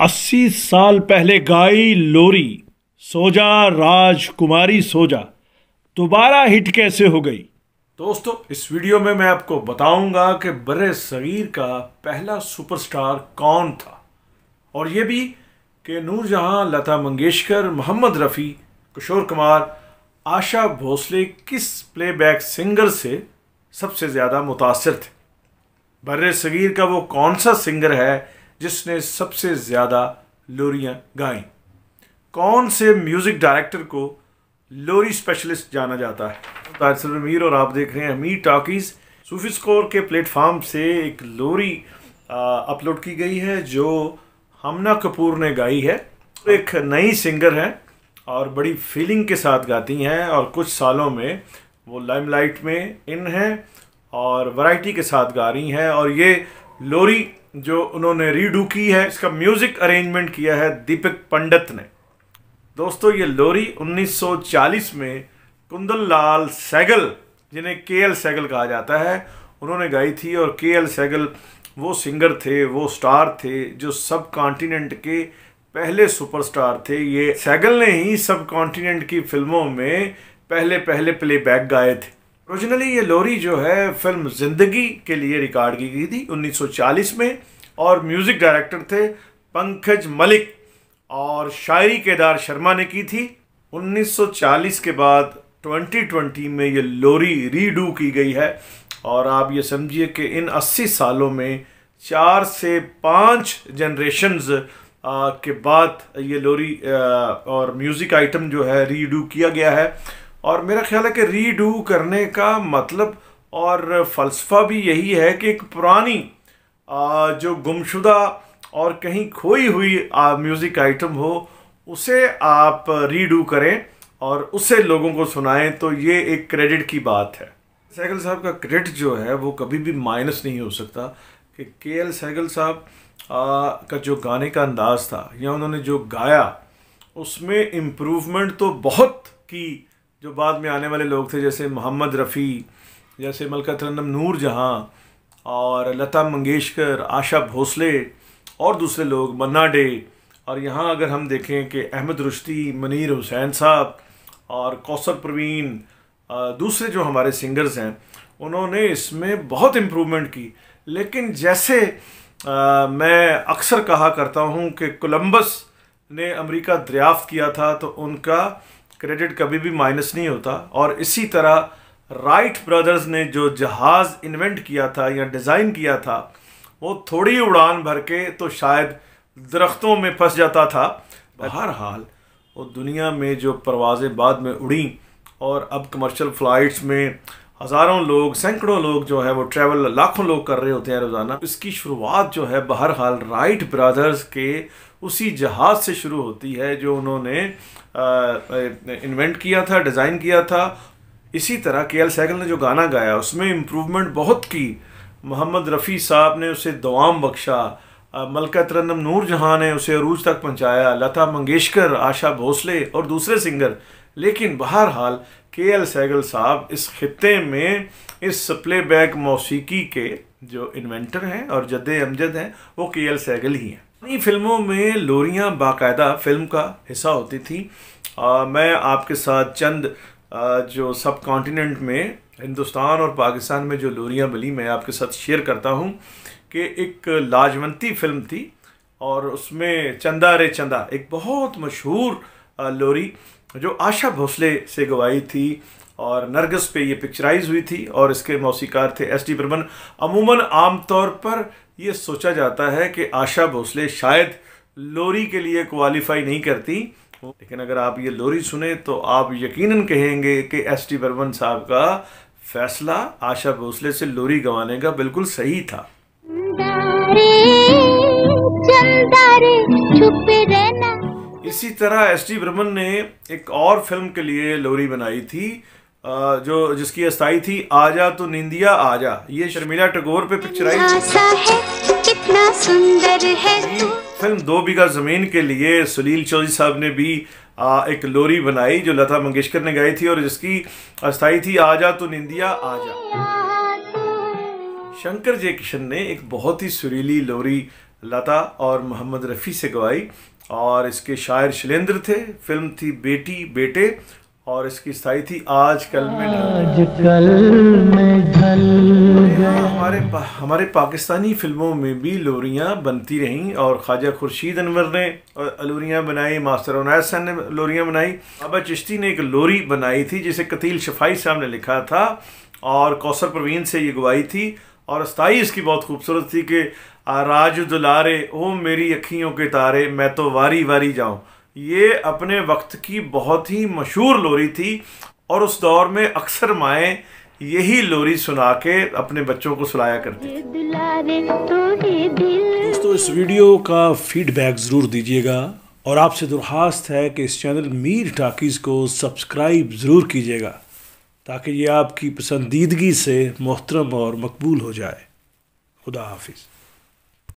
अस्सी साल पहले गाई लोरी सोजा राजकुमारी सोजा दोबारा हिट कैसे हो गई दोस्तों इस वीडियो में मैं आपको बताऊंगा कि बरे सगीर का पहला सुपरस्टार कौन था और ये भी कि नूरजहां लता मंगेशकर मोहम्मद रफ़ी किशोर कुमार आशा भोसले किस प्लेबैक सिंगर से सबसे ज़्यादा मुतासर थे बर्र सगीर का वो कौन सा सिंगर है जिसने सबसे ज़्यादा लोरियाँ गाई कौन से म्यूज़िक डायरेक्टर को लोरी स्पेशलिस्ट जाना जाता है ताजर मीर और आप देख रहे हैं अमीर टाकीज़ सूफी स्कोर के प्लेटफार्म से एक लोरी अपलोड की गई है जो हमना कपूर ने गाई है एक नई सिंगर हैं और बड़ी फीलिंग के साथ गाती हैं और कुछ सालों में वो लाइमलाइट में इन हैं और वैरायटी के साथ गा रही हैं और ये लोरी जो उन्होंने रीडू की है इसका म्यूज़िक अरेंजमेंट किया है दीपक पंडित ने दोस्तों ये लोरी 1940 में कुंदन लाल सैगल जिन्हें के एल सैगल कहा जाता है उन्होंने गाई थी और के एल सैगल वो सिंगर थे वो स्टार थे जो सब कॉन्टिनेंट के पहले सुपरस्टार थे ये सैगल ने ही सब कॉन्टिनेंट की फिल्मों में पहले पहले प्लेबैक गाए थे ओरिजिनली ये लोरी जो है फिल्म जिंदगी के लिए रिकॉर्ड की गई थी 1940 में और म्यूज़िक डायरेक्टर थे पंकज मलिक और शायरी केदार शर्मा ने की थी 1940 के बाद 2020 में ये लोरी रीडू की गई है और आप ये समझिए कि इन 80 सालों में चार से पाँच जनरेशन्स के बाद ये लोरी और म्यूज़िक आइटम जो है रीडू किया गया है और मेरा ख्याल है कि रीडू करने का मतलब और फ़लसफ़ा भी यही है कि एक पुरानी जो गुमशुदा और कहीं खोई हुई म्यूज़िक आइटम हो उसे आप रीडू करें और उसे लोगों को सुनाएं तो ये एक क्रेडिट की बात है सैकल साहब का क्रेडिट जो है वो कभी भी माइनस नहीं हो सकता कि के एल सहगल साहब का जो गाने का अंदाज़ था या उन्होंने जो गाया उसमें इम्प्रूवमेंट तो बहुत की जो बाद में आने वाले लोग थे जैसे मोहम्मद रफ़ी जैसे मलका तरन्नम नूर जहाँ और लता मंगेशकर आशा भोसले और दूसरे लोग मन्ना डे और यहाँ अगर हम देखें कि अहमद रुश्ती मनीर हुसैन साहब और कौसर प्रवीण दूसरे जो हमारे सिंगर्स हैं उन्होंने इसमें बहुत इम्प्रूवमेंट की लेकिन जैसे आ, मैं अक्सर कहा करता हूँ कि कोलंबस ने अमेरिका दरियाफ्त किया था तो उनका क्रेडिट कभी भी माइनस नहीं होता और इसी तरह राइट ब्रदर्स ने जो जहाज़ इन्वेंट किया था या डिज़ाइन किया था वो थोड़ी उड़ान भर के तो शायद दरख्तों में फंस जाता था हर हाल वो दुनिया में जो परवाज़ें बाद में उड़ी और अब कमर्शल फ़्लाइट्स में हज़ारों लोग सैकड़ों लोग जो है वो ट्रैवल लाखों लोग कर रहे होते हैं रोज़ाना इसकी शुरुआत जो है बहरहाल राइट ब्रदर्स के उसी जहाज़ से शुरू होती है जो उन्होंने इन्वेंट किया था डिज़ाइन किया था इसी तरह के एल सैगल ने जो गाना गाया उसमें इम्प्रूवमेंट बहुत की मोहम्मद रफ़ी साहब ने उसे दवाम बख्शा मलका तरन्नम नूर जहाँ ने उसे अरूज तक पहुँचाया लता मंगेशकर आशा भोसले और दूसरे सिंगर लेकिन बहरहाल के एल सैगल साहब इस ख़त्े में इस प्लेबैक मौसीकी के जो इन्वेंटर हैं और जद अमजद हैं वो के एल सैगल ही हैं अपनी फिल्मों में लोरियाँ बाकायदा फिल्म का हिस्सा होती थी आ, मैं आपके साथ चंद आ, जो सब कॉन्टीनेंट में हिंदुस्तान और पाकिस्तान में जो लोरियाँ मिली मैं आपके साथ शेयर करता हूँ कि एक लाजवंती फिल्म थी और उसमें चंदा रे चंदा एक बहुत मशहूर लोरी जो आशा भोसले से गवाई थी और नरगस पे ये पिक्चराइज हुई थी और इसके मौसीकार थे एस डी बर्मन अमूमन आमतौर पर ये सोचा जाता है कि आशा भोसले शायद लोरी के लिए क्वालिफाई नहीं करती लेकिन अगर आप ये लोरी सुने तो आप यकीनन कहेंगे कि एस टी बर्मन साहब का फैसला आशा भोसले से लोरी गंवाने का बिल्कुल सही था चंदारे, चंदारे, इसी तरह एस टी ब्रमन ने एक और फिल्म के लिए लोरी बनाई थी जो जिसकी अस्थाई थी आजा तो निंदिया आजा ये शर्मिला टगोर पे आई कितना सुंदर है फिल्म दो बीघा जमीन के लिए सुनील चौधरी साहब ने भी आ, एक लोरी बनाई जो लता मंगेशकर ने गाई थी और जिसकी अस्थाई थी आजा तो निंदिया आजा शंकर जय किशन ने एक बहुत ही सुरीली लोरी लता और मोहम्मद रफ़ी से गवाई और इसके शायर शैलेंद्र थे फिल्म थी बेटी बेटे और इसकी स्थाई थी आज कल में में ढल हमारे पा, हमारे पाकिस्तानी फिल्मों में भी लोरियां बनती रहीं और ख्वाजा खुर्शीद अनवर ने लोरियां बनाई मास्टर उनैसन ने लोरियां बनाई बाबा चिश्ती ने एक लोरी बनाई थी जिसे कतील शफाई साहब ने लिखा था और कौसर प्रवीण से ये गवाई थी और अस्थाई इसकी बहुत खूबसूरत थी कि आराज दुलारे ओ मेरी अखियों के तारे मैं तो वारी वारी जाऊँ ये अपने वक्त की बहुत ही मशहूर लोरी थी और उस दौर में अक्सर माएँ यही लोरी सुना के अपने बच्चों को सुनाया करती तो दोस्तों इस वीडियो का फीडबैक ज़रूर दीजिएगा और आपसे दरख्वास्त है कि इस चैनल मीर टाकीज़ को सब्सक्राइब ज़रूर कीजिएगा ताकि ये आपकी पसंदीदगी से मोहतरम और मकबूल हो जाए खुदा हाफिज़